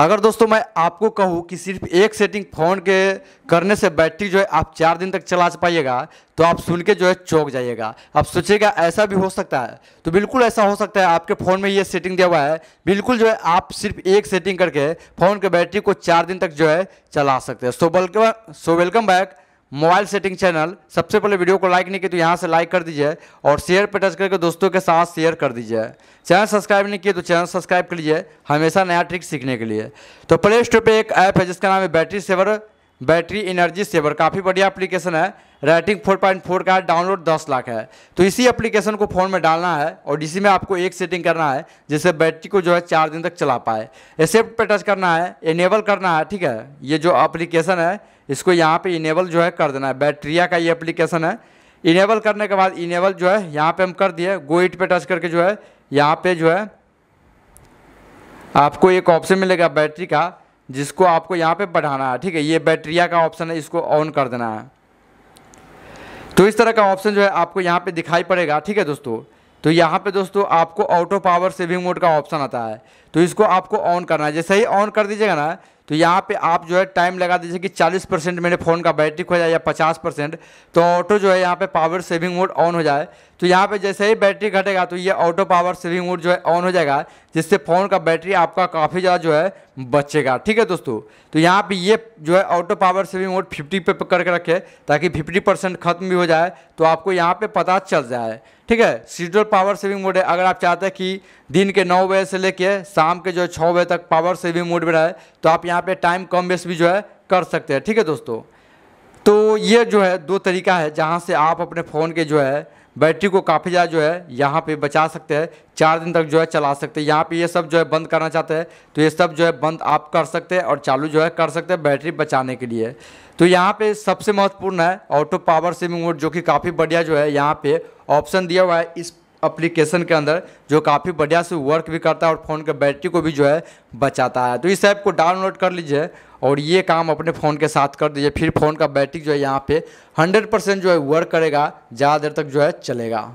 अगर दोस्तों मैं आपको कहूँ कि सिर्फ एक सेटिंग फ़ोन के करने से बैटरी जो है आप चार दिन तक चला पाइएगा तो आप सुन के जो है चौक जाइएगा आप सोचिएगा ऐसा भी हो सकता है तो बिल्कुल ऐसा हो सकता है आपके फ़ोन में ये सेटिंग दिया हुआ है बिल्कुल जो है आप सिर्फ एक सेटिंग करके फ़ोन के बैटरी को चार दिन तक जो है चला सकते हैं so welcome so welcome back mobile setting channel सबसे पहले वीडियो को लाइक नहीं किया तो यहाँ से लाइक कर दीजिए और शेयर पर टच करके दोस्तों के साथ शेयर कर दीजिए चैनल सब्सक्राइब नहीं किए तो चैनल सब्सक्राइब कर लीजिए हमेशा नया ट्रिक सीखने के लिए तो प्ले स्टोर पर एक ऐप है जिसका नाम है battery saver battery energy saver काफ़ी बढ़िया एप्लीकेशन है रेटिंग 4.4 का है डाउनलोड 10 लाख है तो इसी एप्लीकेशन को फ़ोन में डालना है और इसी में आपको एक सेटिंग करना है जिससे बैटरी को जो है चार दिन तक चला पाए एक्सेप्ट पे टच करना है इनेबल करना है ठीक है ये जो एप्लीकेशन है इसको यहाँ पे इनेबल जो है कर देना है बैटरिया का ये एप्लीकेशन है इनेबल करने के बाद इनेबल जो है यहाँ पर हम कर दिए गो इट पर टच करके जो है यहाँ पर जो है आपको एक ऑप्शन मिलेगा बैटरी का जिसको आपको यहाँ पे बढ़ाना है ठीक है ये बैटरिया का ऑप्शन है इसको ऑन कर देना है तो इस तरह का ऑप्शन जो है आपको यहाँ पे दिखाई पड़ेगा ठीक है दोस्तों तो यहाँ पे दोस्तों आपको ऑटो पावर सेविंग मोड का ऑप्शन आता है तो इसको आपको ऑन करना है जैसे ही ऑन कर दीजिएगा ना तो यहाँ पे आप जो है टाइम लगा दीजिए कि 40 परसेंट मेरे फ़ोन का बैटरी खो जाए या 50 परसेंट तो ऑटो जो है यहाँ पे पावर सेविंग मोड ऑन हो जाए तो यहाँ पे जैसे ही बैटरी घटेगा तो ये ऑटो पावर सेविंग मोड जो है ऑन हो जाएगा जिससे फ़ोन का बैटरी आपका काफ़ी ज़्यादा जो है बचेगा ठीक है दोस्तों तो यहाँ पे ये जो है ऑटो पावर सेविंग मोड 50 पे करके रखे ताकि 50 परसेंट खत्म भी हो जाए तो आपको यहाँ पे पता चल जाए ठीक है सीडल पावर सेविंग मोड है अगर आप चाहते हैं कि दिन के नौ बजे से लेकर शाम के जो है छः बजे तक पावर सेविंग मोड में रहे तो आप यहाँ पर टाइम कम बेस भी जो है कर सकते हैं ठीक है दोस्तों तो ये जो है दो तरीका है जहाँ से आप अपने फ़ोन के जो है बैटरी को काफ़ी ज़्यादा जो है यहाँ पे बचा सकते हैं चार दिन तक जो है चला सकते हैं यहाँ पे ये सब जो है बंद करना चाहते हैं तो ये सब जो है बंद आप कर सकते हैं और चालू जो है कर सकते हैं बैटरी बचाने के लिए तो यहाँ पे सबसे महत्वपूर्ण है ऑटो पावर सेविंग मोड जो कि काफ़ी बढ़िया जो है यहाँ पे ऑप्शन दिया हुआ है इस अप्लीकेशन के अंदर जो काफ़ी बढ़िया से वर्क भी करता है और फ़ोन के बैटरी को भी जो है बचाता है तो इस ऐप को डाउनलोड कर लीजिए और ये काम अपने फ़ोन के साथ कर दीजिए फिर फ़ोन का बैटरी जो है यहाँ पे 100 परसेंट जो है वर्क करेगा ज़्यादा देर तक जो है चलेगा